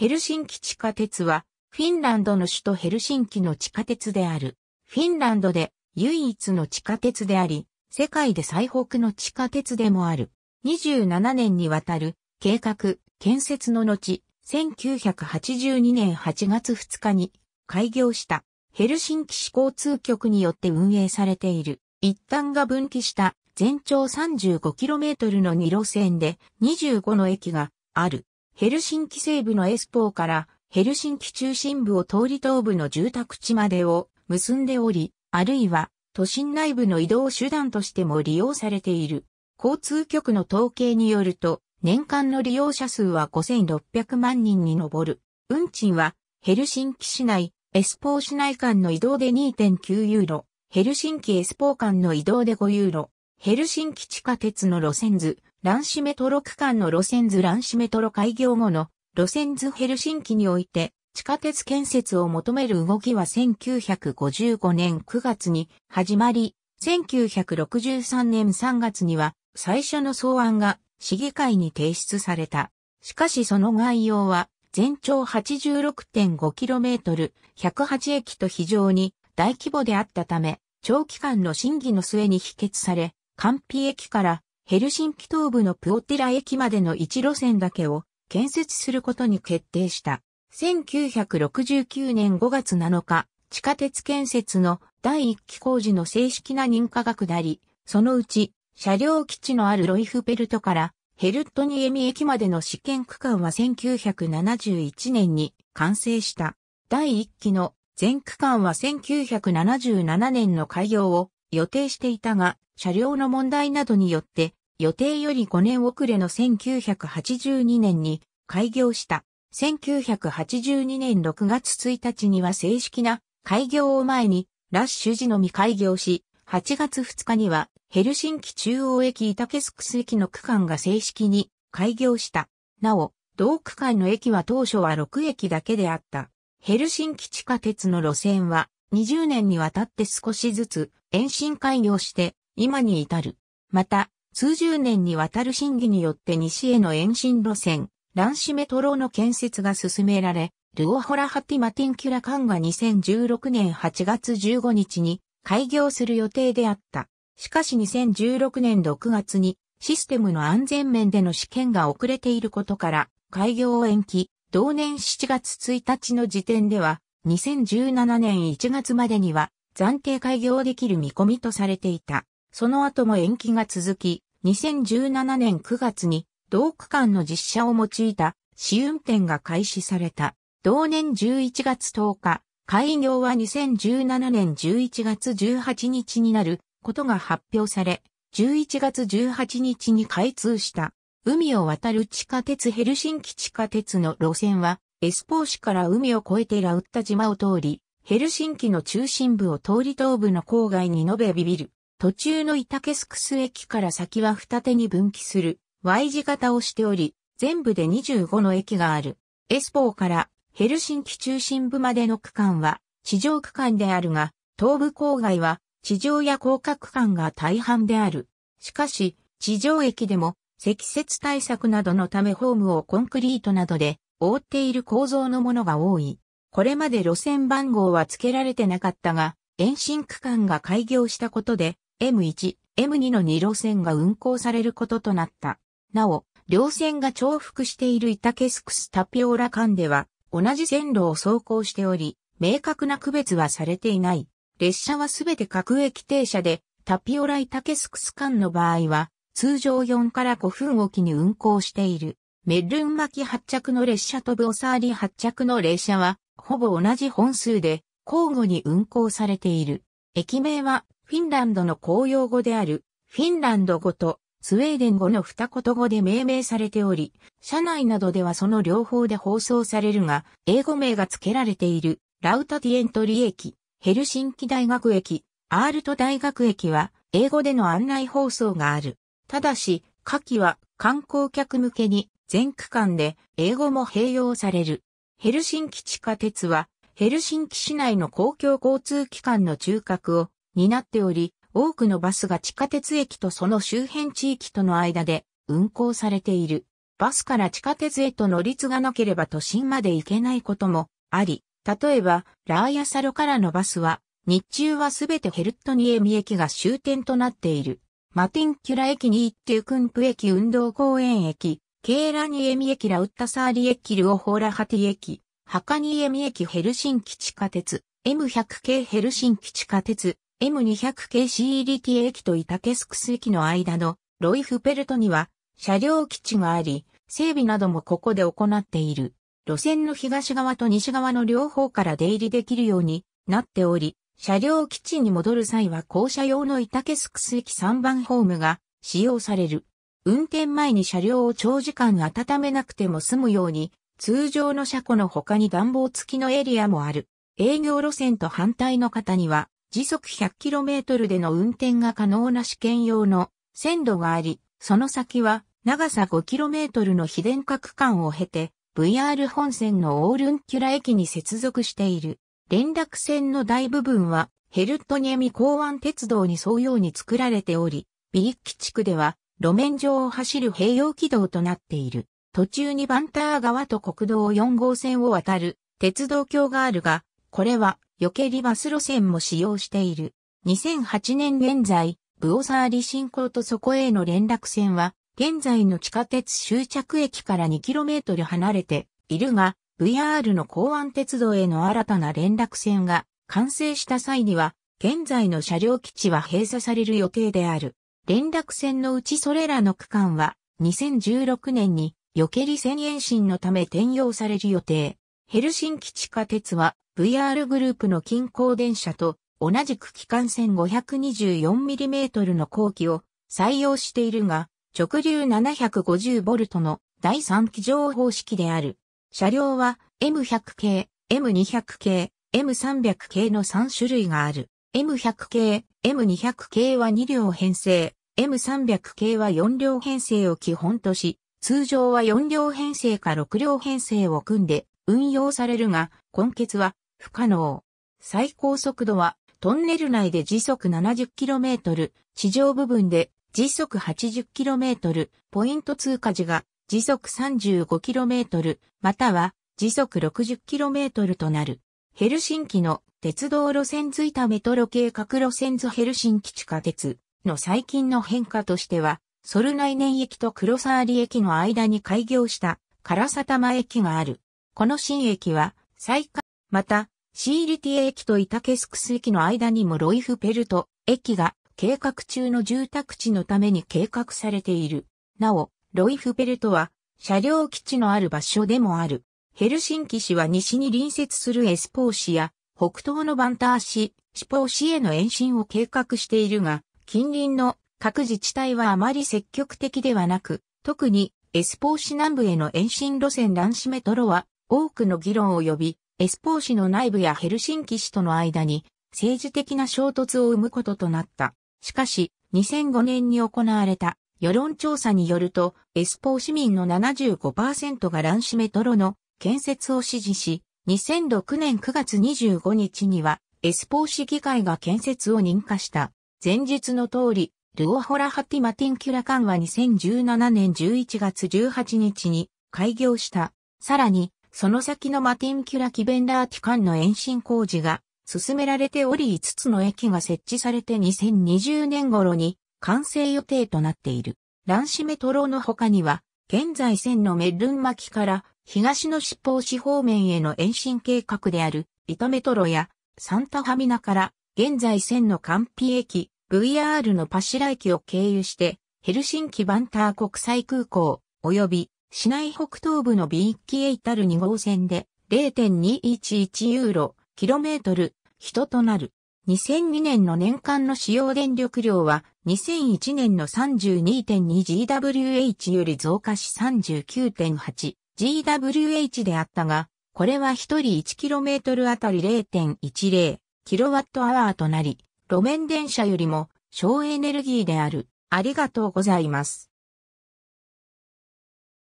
ヘルシンキ地下鉄は、フィンランドの首都ヘルシンキの地下鉄である。フィンランドで唯一の地下鉄であり、世界で最北の地下鉄でもある。27年にわたる計画、建設の後、1982年8月2日に開業したヘルシンキ市交通局によって運営されている。一端が分岐した全長 35km の2路線で25の駅がある。ヘルシンキ西部のエスポーからヘルシンキ中心部を通り東部の住宅地までを結んでおり、あるいは都心内部の移動手段としても利用されている。交通局の統計によると、年間の利用者数は5600万人に上る。運賃は、ヘルシンキ市内、エスポー市内間の移動で2.9ユーロ、ヘルシンキエスポー間の移動で5ユーロ、ヘルシンキ地下鉄の路線図、ランシメトロ区間の路線図ランシメトロ開業後の路線図ヘルシンキにおいて地下鉄建設を求める動きは1955年9月に始まり、1963年3月には最初の草案が市議会に提出された。しかしその概要は全長 86.5km、108駅と非常に大規模であったため、長期間の審議の末に否決され、関比駅からヘルシンキ東部のプオティラ駅までの1路線だけを建設することに決定した。1969年5月7日、地下鉄建設の第1期工事の正式な認可が下り、そのうち車両基地のあるロイフペルトからヘルットニエミ駅までの試験区間は1971年に完成した。第1期の全区間は1977年の開業を予定していたが、車両の問題などによって予定より5年遅れの1982年に開業した。1982年6月1日には正式な開業を前にラッシュ時のみ開業し、8月2日にはヘルシンキ中央駅イタケスクス駅の区間が正式に開業した。なお、同区間の駅は当初は6駅だけであった。ヘルシンキ地下鉄の路線は20年にわたって少しずつ延伸開業して今に至る。また、数十年にわたる審議によって西への延伸路線、ランシメトロの建設が進められ、ルオホラハティマティンキュラカンが2016年8月15日に開業する予定であった。しかし2016年6月にシステムの安全面での試験が遅れていることから開業を延期、同年7月1日の時点では2017年1月までには暫定開業できる見込みとされていた。その後も延期が続き、2017年9月に同区間の実車を用いた試運転が開始された。同年11月10日、開業は2017年11月18日になることが発表され、11月18日に開通した。海を渡る地下鉄ヘルシンキ地下鉄の路線は、エスポー市から海を越えてラウッタ島を通り、ヘルシンキの中心部を通り東部の郊外に延べビビる。途中のイタケスクス駅から先は二手に分岐する Y 字型をしており、全部で25の駅がある。エスポーからヘルシンキ中心部までの区間は地上区間であるが、東部郊外は地上や高架区間が大半である。しかし、地上駅でも積雪対策などのためホームをコンクリートなどで覆っている構造のものが多い。これまで路線番号は付けられてなかったが、延伸区間が開業したことで、M1、M2 の2路線が運行されることとなった。なお、両線が重複しているイタケスクスタピオラ間では、同じ線路を走行しており、明確な区別はされていない。列車はすべて各駅停車で、タピオライタケスクス間の場合は、通常4から5分おきに運行している。メルン巻き発着の列車とブオサーリ発着の列車は、ほぼ同じ本数で、交互に運行されている。駅名は、フィンランドの公用語である、フィンランド語とスウェーデン語の二言語で命名されており、社内などではその両方で放送されるが、英語名が付けられている、ラウタティエントリ駅、ヘルシンキ大学駅、アールト大学駅は、英語での案内放送がある。ただし、下記は観光客向けに全区間で英語も併用される。ヘルシンキ地下鉄はヘルシンキ市内の公共交通機関の中核をになっており、多くのバスが地下鉄駅とその周辺地域との間で運行されている。バスから地下鉄へと乗り継がなければ都心まで行けないこともあり、例えば、ラーヤサロからのバスは、日中はすべてヘルットニエミ駅が終点となっている。マティンキュラ駅に行ってクンプ駅運動公園駅、ケーラニエミ駅ラウッタサーリ駅ルオホーラハティ駅、ハカニエミ駅ヘルシンキ地下鉄、M100 系ヘルシンキ地下鉄、M200 系シーリティ駅と板ケスクス駅の間のロイフペルトには車両基地があり、整備などもここで行っている。路線の東側と西側の両方から出入りできるようになっており、車両基地に戻る際は校舎用の板ケスクス駅3番ホームが使用される。運転前に車両を長時間温めなくても済むように、通常の車庫の他に暖房付きのエリアもある。営業路線と反対の方には、時速 100km での運転が可能な試験用の線路があり、その先は長さ 5km の非電化区間を経て、VR 本線のオールンキュラ駅に接続している。連絡線の大部分はヘルトニエミ港湾鉄道に沿うように作られており、ビリッキ地区では路面上を走る併用軌道となっている。途中にバンター川と国道4号線を渡る鉄道橋があるが、これはよけりバス路線も使用している。2008年現在、ブオサーリ新港とそこへの連絡線は、現在の地下鉄終着駅から 2km 離れているが、VR の港湾鉄道への新たな連絡線が完成した際には、現在の車両基地は閉鎖される予定である。連絡線のうちそれらの区間は、2016年に、よけり線延伸のため転用される予定。ヘルシンキ地下鉄は VR グループの近郊電車と同じく機関線 524mm の後期を採用しているが、直流 750V の第3機乗方式である。車両は M100 系、M200 系、M300 系の3種類がある。M100 系、M200 系は2両編成、M300 系は4両編成を基本とし、通常は4両編成か6両編成を組んで運用されるが、根結は不可能。最高速度はトンネル内で時速 70km、地上部分で時速 80km、ポイント通過時が時速 35km、または時速 60km となる。ヘルシンキの鉄道路線いたメトロ計画路線図ヘルシンキ地下鉄の最近の変化としては、ソルナイネン駅とクロサーリ駅の間に開業したカラサタマ駅がある。この新駅は、最下、また、シーリティ駅とイタケスクス駅の間にもロイフペルト駅が計画中の住宅地のために計画されている。なお、ロイフペルトは車両基地のある場所でもある。ヘルシンキ市は西に隣接するエスポー市や北東のバンター市、シポー市への延伸を計画しているが、近隣の各自治体はあまり積極的ではなく、特にエスポー市南部への延伸路線ランシメトロは多くの議論を呼び、エスポー市の内部やヘルシンキ市との間に政治的な衝突を生むこととなった。しかし、2005年に行われた世論調査によると、エスポー市民の75%がランシメトロの建設を支持し、2006年9月25日には、エスポー市議会が建設を認可した。前述の通り、ルオホラハティマティンキュラカンは2017年11月18日に開業した。さらに、その先のマティンキュラキベンラーティンの延伸工事が進められており5つの駅が設置されて2020年頃に完成予定となっている。ランシメトロの他には、現在線のメルン巻から東の七宝市方面への延伸計画である糸メトロやサンタファミナから現在線のカンピ駅、VR のパシラ駅を経由してヘルシンキバンター国際空港及び市内北東部のビーッキイタル2号線で0.211ユーロ、キロメートル、人となる。2002年の年間の使用電力量は2001年の 32.2GWh より増加し 39.8GWh であったが、これは1人 1km あたり 0.10kWh となり、路面電車よりも省エネルギーである。ありがとうございます。